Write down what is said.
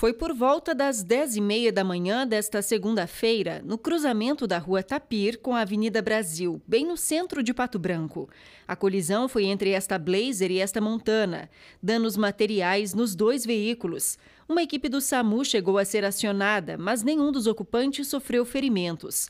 Foi por volta das 10h30 da manhã desta segunda-feira, no cruzamento da Rua Tapir com a Avenida Brasil, bem no centro de Pato Branco. A colisão foi entre esta Blazer e esta Montana, danos materiais nos dois veículos. Uma equipe do SAMU chegou a ser acionada, mas nenhum dos ocupantes sofreu ferimentos.